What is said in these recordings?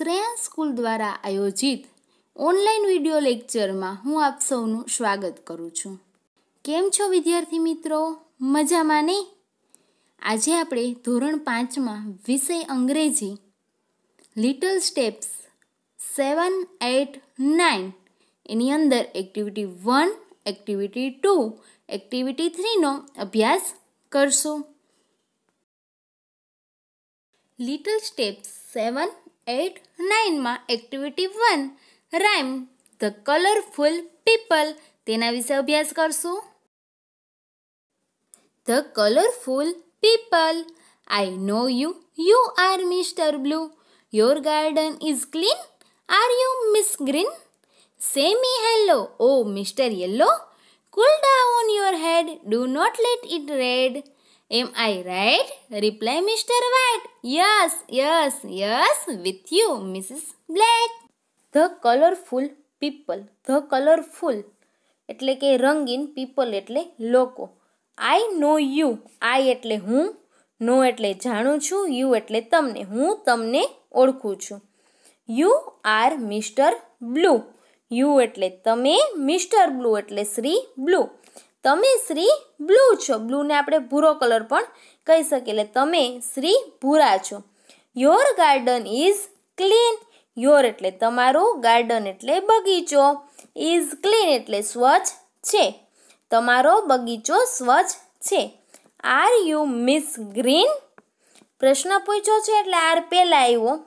Shreya school દ્વારા આયોજિત online video લેક્ચરમાં હું આપ સૌનું સ્વાગત કરું છું કેમ છો વિદ્યાર્થી મિત્રો મજામાં ને આજે આપણે ધોરણ પાંચમાં વિષય અંગ્રેજી little steps seven eight nine એની અંદર activity one activity two activity થ્રીનો અભ્યાસ કરશો લિટલ સ્ટેપ્સ સેવન 8 9 માં activity 1 rhyme the colourful people તેના વિશે અભ્યાસ કરશું the colourful people I know you you are mister blue your garden is clean are you miss green say me hello O mister yellow cool down your head do not let it red am I right reply mister White. Yes yes yes with you missus black the colorful people the colorful એટલે કે રંગીન people એટલે લોકો આઈ know you I એટલે હું નો એટલે જાણું છું યુ એટલે તમને હું તમને ઓળખું છું you are mister blue you એટલે તમે મિસ્ટર બ્લુ એટલે શ્રી બ્લુ તમે શ્રી બ્લુ છો બ્લુને આપણે ભૂરો કલર પણ કહી શકીએ એટલે તમે શ્રી ભૂરા છો your garden is clean your એટલે તમારું ગાર્ડન એટલે બગીચો ઇઝ ક્લીન એટલે સ્વચ્છ છે તમારો બગીચો સ્વચ્છ છે આર યુ મિસ ગ્રીન પ્રશ્ન પૂછ્યો છે એટલે આર પહેલાં આવ્યો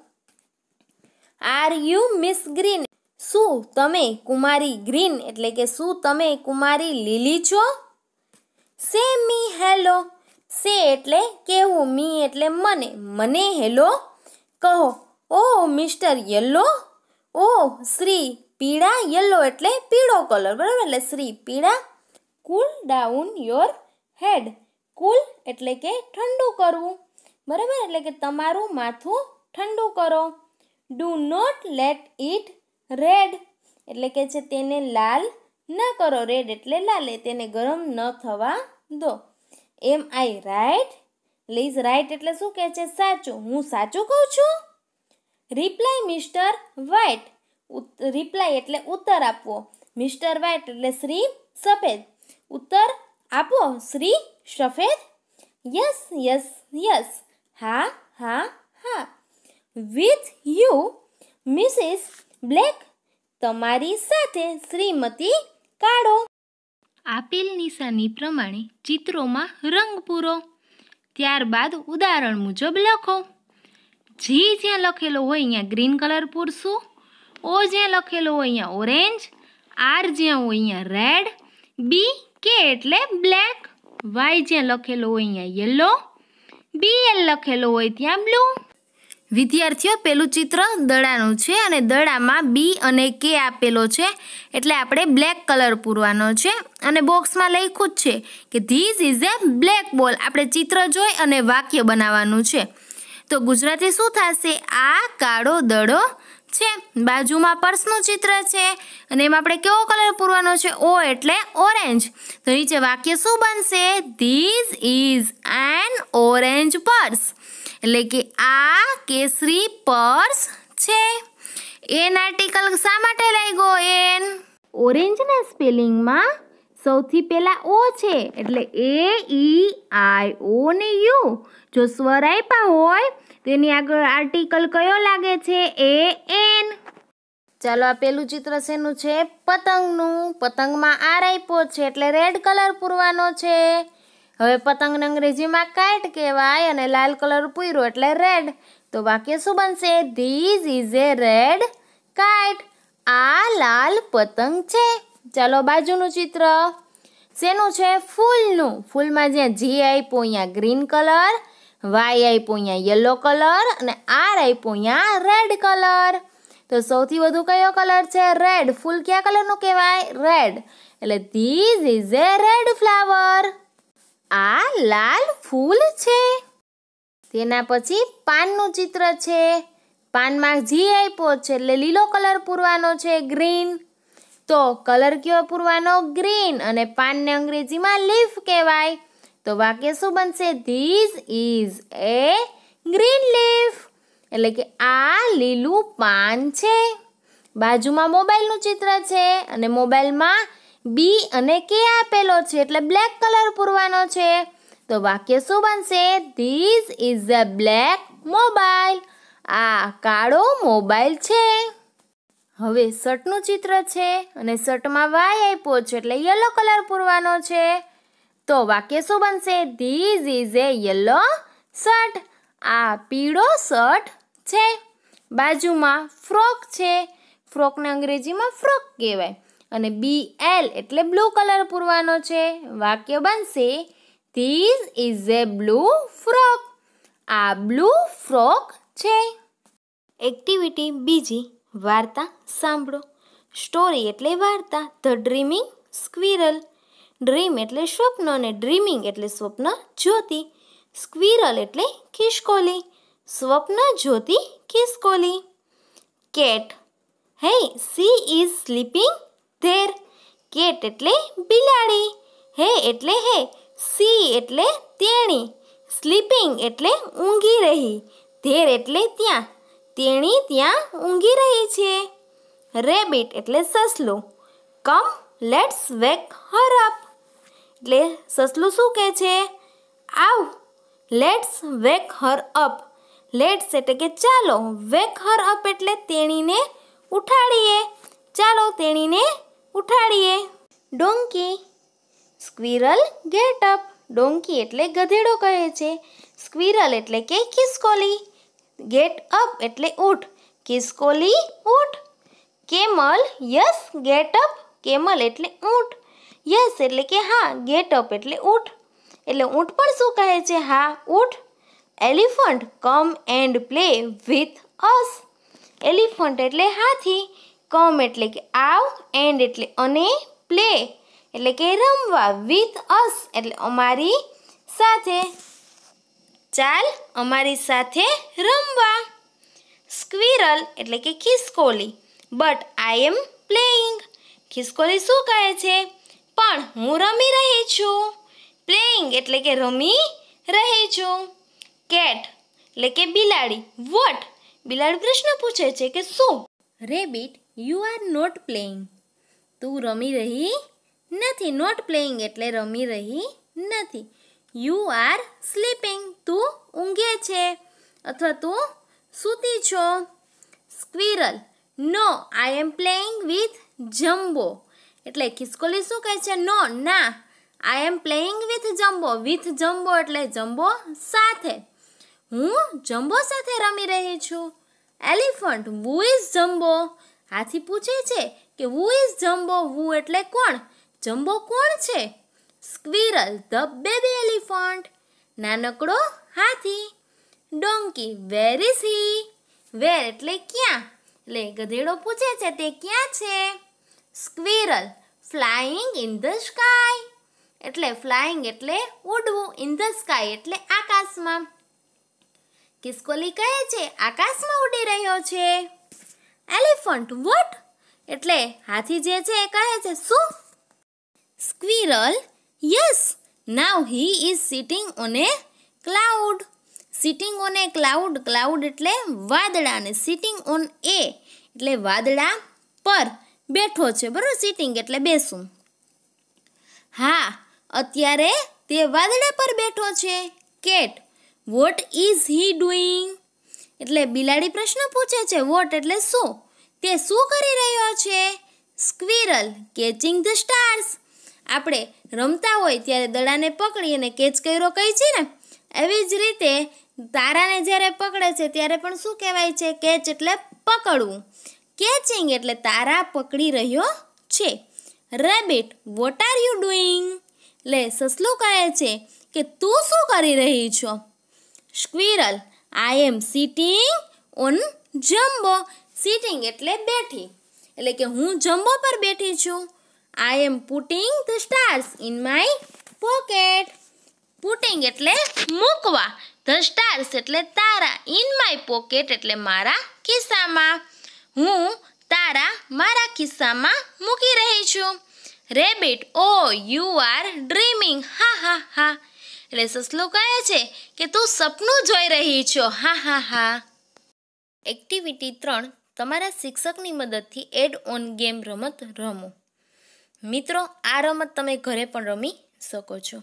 આર યુ મિસ ગ્રીન શું તમે કુમારી ગ્રીન એટલે કે શું તમે કુમારી લીલી છો સે મી હેલો સે એટલે કેવું મી એટલે મને મને હેલો કહો ઓ મિસ્ટર યલો ઓ શ્રી પીળા યલો એટલે પીળો કલર બરાબર એટલે શ્રી પીળા કુલ ડાઉન યોર હેડ કુલ એટલે કે ઠંડુ કરવું બરાબર એટલે કે તમારું માથું ઠંડુ કરો do not let it red એટલે કે છે તેને લાલ ન કરો રેડ એટલે લાલે તેને ગરમ ન થવા દો એમ આઈ રાઈટ લીઝ રાઈટ એટલે શું કહે છે સાચું હું સાચું કહું છું રિપ્લાય મિસ્ટર વ્હાઇટ રિપ્લાય એટલે ઉત્તર આપવો મિસ્ટર વ્હાઇટ એટલે શ્રી સફેદ ઉત્તર આપો શ્રી સફેદ યસ યસ યસ હા હા હા વિથ યુ મિસિસ બ્લેક તમારી સાથે શ્રીમતી કાળો આપેલ નિશાની પ્રમાણે ચિત્રોમાં રંગ પૂરો ત્યારબાદ ઉદાહરણ મુજબ લખો જી જ્યાં લખેલો હોય અહીંયા ગ્રીન કલર પૂરશું ઓ જ્યાં લખેલો હોય અહીંયા ઓરેન્જ આર જ્યાં હોય અહીંયા રેડ બી કે એટલે બ્લેક વાય જ્યાં લખેલો હોય અહીંયા યલો બી એલ લખેલો હોય ત્યાં બ્લુ વિદ્યાર્થીઓ પેલું ચિત્ર દડાનું છે અને દડામાં બી અને કે આપેલો છે એટલે આપણે બ્લેક કલર પૂરવાનો છે અને બોક્સમાં લખ્યું જ છે કે ધીઝ ઇઝ એ બ્લેક બોલ આપણે ચિત્ર જોઈ અને વાક્ય બનાવવાનું છે તો ગુજરાતી શું થશે આ કાળો દડો છે બાજુમાં પર્સનું ચિત્ર છે અને એમાં આપણે કેવો કલર પૂરવાનો છે ઓ એટલે ઓરેન્જ તો નીચે વાક્ય શું બનશે this is an orange purse એટલે કે આ કેસરી પર્સ છે એન આર્ટિકલ શા માટે લાગ્યો એન ઓરેન્જ ઓરેન્જના સ્પેલિંગમાં સૌથી પહેલાં ઓ છે એટલે એ ઈ આઈ ઓ ને યુ જો સ્વર આપ્યા હોય તેની આગળ આર્ટિકલ કયો લાગે છે એ એન ચાલો આ પેલું ચિત્ર શેનું છે પતંગનું પતંગમાં આર આપ્યો છે એટલે રેડ કલર પૂરવાનો છે હવે પતંગને અંગ્રેજીમાં કાઇટ કહેવાય અને લાલ કલર પૂર્યો એટલે રેડ તો વાક્ય શું બનશે this is a red kite આ લાલ પતંગ છે ચાલો બાજુનું ચિત્ર શેનું છે ફૂલનું ફૂલમાં જ્યાં જી આપ્યો અહીંયા ગ્રીન કલર વાય આપ્યો અહીંયા યલો કલર અને આર આપ્યો અહીંયા રેડ કલર તો સૌથી વધુ કયો કલર છે રેડ ફૂલ કયા કલરનું કહેવાય રેડ એટલે this is a red flower આ લાલ ફૂલ છે તેના પછી પાનનું ચિત્ર છે પાનમાં જી આપ્યો છે એટલે લીલો કલર પૂરવાનો છે ગ્રીન તો કલર કયો પૂરવાનો ગ્રીન અને પાનને અંગ્રેજીમાં લીફ કહેવાય તો વાક્ય શું બનશે this is a green leaf એટલે કે આ લીલું પાન છે બાજુમાં મોબાઈલનું ચિત્ર છે અને મોબાઈલમાં બી અને કે આપેલો છે એટલે બ્લેક કલર પૂરવાનો છે તો વાક્ય શું બનશે this is a black mobile આ કાળો મોબાઈલ છે હવે શર્ટનું ચિત્ર છે અને શર્ટમાં વાય આપ્યો છે એટલે યલો કલર પૂરવાનો છે તો વાક્ય શું બનશે this is a yellow shirt આ પીળો શર્ટ છે બાજુમાં ફ્રોક છે ફ્રોકને અંગ્રેજીમાં ફ્રોક કહેવાય અને બી એલ એટલે બ્લુ કલર પૂરવાનો છે વાક્ય બનશે this is a blue frock આ બ્લુ ફ્રોક છે એક્ટિવિટી બીજી વાર્તા સાંભળો સ્ટોરી એટલે વાર્તા ધ ડ્રીમિંગ સ્ક્વિરલ ડ્રીમ એટલે સ્વપ્ન અને ડ્રીમિંગ એટલે સ્વપ્ન જ્યોતિ સ્ક્વિરલ એટલે ખિસકોલી સ્વપ્ન જ્યોતિ ખિસકોલી cat hey she is sleeping there cat એટલે બિલાડી હે એટલે હે સી એટલે તેણી સ્લીપિંગ એટલે ઊંઘી રહી ધેર એટલે ત્યાં તેણી ત્યાં ઊંઘી રહી છે રેબિટ એટલે સસલું કમ લેટ્સ વેક હર અપ એટલે સસલું શું કહે છે આવ let's wake her up let's એટલે કે ચાલો વેક હર અપ એટલે તેણીને ઉઠાડીએ ચાલો તેણીને ઉઠાડીએ donkey squirrel get up donkey એટલે ગધેડો કહે છે સ્ક્વિરલ એટલે કે કિસકોલી ગેટ અપ એટલે ઊઠ કિસકોલી ઊઠ camel yes get up camel એટલે ઊંટ યસ એટલે કે હા ગેટ અપ એટલે ઊંટ એટલે ઊંટ પણ શું કહે છે હા ઊંટ elephant come and play with us elephant એટલે હાથી કમ એટલે કે આવ એન્ડ એટલે અને પ્લે એટલે કે રમવા વિથ અસ એટલે અમારી સાથે ચાલ અમારી સાથે રમવા સ્ક્વિરલ એટલે કે ખિસકોલી બટ આઈ એમ પ્લેઇંગ ખિસકોલી શું કહે છે પણ હું રમી રહી છું પ્લેઇંગ એટલે કે રમી રહી છું કેટ એટલે કે બિલાડી વોટ બિલાડી પ્રશ્ન પૂછે છે કે શું rabbit you are not playing તું રમી રહી નથી નોટ પ્લેઇંગ એટલે રમી રહી નથી યુ આર સ્લીપિંગ તું ઊંઘે છે અથવા તું સૂતી છો squirrel no I am playing with Jumbo એટલે ખિસકોલી શું કહે છે નો ના I am playing with Jumbo with Jumbo એટલે જમ્બો સાથે હું જમ્બો સાથે રમી રહી છું એલિફન્ટ વુ ઇઝ જમ્બો હાથી પૂછે છે કે વુ ઇઝ જમ્બો વુ એટલે કોણ જમ્બો કોણ છે સ્ક્વિરલ ધ બેબી એલિફન્ટ નાનકડો હાથી ડોંકી વેર ઇઝ હી વેર એટલે ક્યાં એટલે ગધેડો પૂછે છે તે ક્યાં છે squirrel flying in the sky એટલે ફ્લાઇંગ એટલે ઉડવું ઇન ધ સ્કાય એટલે આકાશમાં કિસ્કોલી કહે છે આકાશમાં ઉડી રહ્યો છે એલિફન્ટ વોટ એટલે હાથી જે છે એ કહે છે શું squirrel yes now he is sitting on a cloud sitting on a cloud cloud એટલે વાદળા અને સિટિંગ ઓન એ એટલે વાદળા પર બેઠો છે બરાબર સિટિંગ એટલે બેસું હા અત્યારે તે વાદળા પર બેઠો છે cat what is he doing એટલે બિલાડી પ્રશ્ન પૂછે છે વોટ એટલે શું તે શું કરી રહ્યો છે સ્ક્વિરલ કેચિંગ ધ સ્ટાર્સ આપણે રમતા હોય ત્યારે દડાને પકડી અને કેચ કર્યો કહી છીએ ને એવી જ રીતે તારાને જ્યારે પકડે છે ત્યારે પણ શું કહેવાય છે કેચ એટલે પકડવું કેચિંગ એટલે તારા પકડી રહ્યો છે rabbit what are you doing લે સસલું કહે છે કે તું શું કરી રહી છો squirrel I am sitting on Jumbo sitting એટલે બેઠી એટલે કે હું જમ્બો પર બેઠી છું I am putting the stars in my pocket putting એટલે મૂકવા ધ સ્ટાર્સ એટલે તારા ઇન માય પોકેટ એટલે મારા ખિસ્સામાં હું તારા મારા ખિસ્સામાં મૂકી રહી છું rabbit O you are dreaming હા હા હા એટલે સસલો કહે છે કે તું સપનું જોઈ રહી છો હા હા હા એક્ટિવિટી ત્રણ તમારા શિક્ષકની મદદથી એડ ઓન ગેમ રમત રમો મિત્રો આ રમત તમે ઘરે પણ રમી શકો છો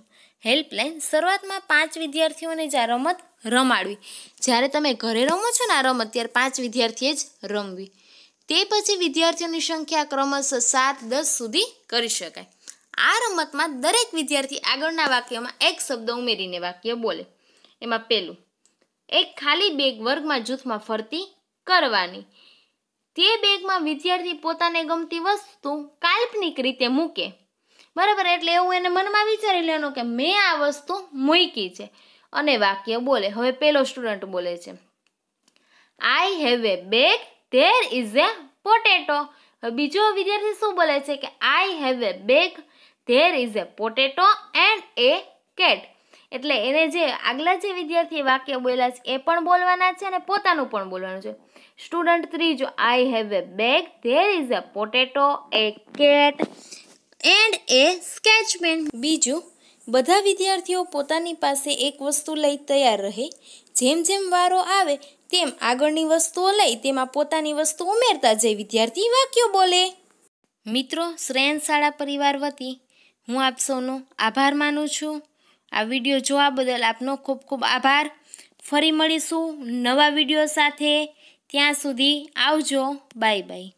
હેલ્પલાઇન શરૂઆતમાં પાંચ વિદ્યાર્થીઓને જ આ રમત રમાડવી જ્યારે તમે ઘરે રમો છો ને આ રમત ત્યારે પાંચ વિદ્યાર્થીએ જ રમવી તે પછી વિદ્યાર્થીઓની સંખ્યા ક્રમશઃ સાત દસ સુધી કરી શકાય આ રમતમાં દરેક વિદ્યાર્થી આગળના વાક્યમાં એક શબ્દ ઉમેરીને વાક્ય બોલે એમાં પહેલું એક ખાલી બેગ વર્ગમાં જૂથમાં ફરતી કરવાની તે બેગમાં વિદ્યાર્થી પોતાને ગમતી વસ્તુ કાલ્પનિક રીતે મૂકે બરાબર એટલે એવું એને મનમાં વિચારી લેવાનું કે મેં આ વસ્તુ મૂકી છે અને વાક્ય બોલે હવે પેલો સ્ટુડન્ટ બોલે છે I have a bag there is a potato બીજો વિદ્યાર્થી શું બોલે છે કે I have a bag there is a potato and a cat એટલે એને જે આગલા જે વિદ્યાર્થીએ વાક્ય બોલ્યા છે એ પણ બોલવાના છે અને પોતાનું પણ બોલવાનું છે સ્ટુડન્ટ ત્રીજો I have a bag there is a potato a cat and a sketchman બીજું બધા વિદ્યાર્થીઓ પોતાની પાસે એક વસ્તુ લઈ તૈયાર રહે જેમ જેમ વારો આવે તેમ આગળની વસ્તુઓ લઈ તેમાં પોતાની વસ્તુ ઉમેરતા જાય વિદ્યાર્થી વાક્યો બોલે મિત્રો શ્રેયન શાળા પરિવાર વતી હું આપ સૌનો આભાર માનું છું આ વિડીયો જોવા બદલ આપનો ખૂબ ખૂબ આભાર ફરી મળીશું નવા વિડીયો સાથે ત્યાં સુધી આવજો બાય બાય